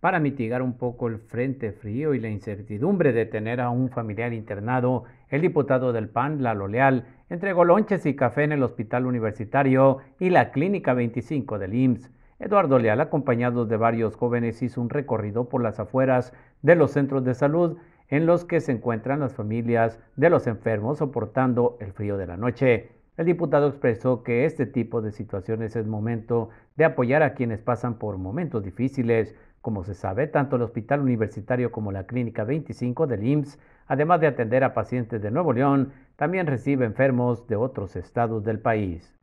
para mitigar un poco el frente frío y la incertidumbre de tener a un familiar internado, el diputado del PAN, Lalo Leal, entregó lonches y café en el Hospital Universitario y la Clínica 25 del IMSS. Eduardo Leal, acompañado de varios jóvenes, hizo un recorrido por las afueras de los centros de salud en los que se encuentran las familias de los enfermos soportando el frío de la noche. El diputado expresó que este tipo de situaciones es momento de apoyar a quienes pasan por momentos difíciles, como se sabe, tanto el Hospital Universitario como la Clínica 25 del IMSS, además de atender a pacientes de Nuevo León, también recibe enfermos de otros estados del país.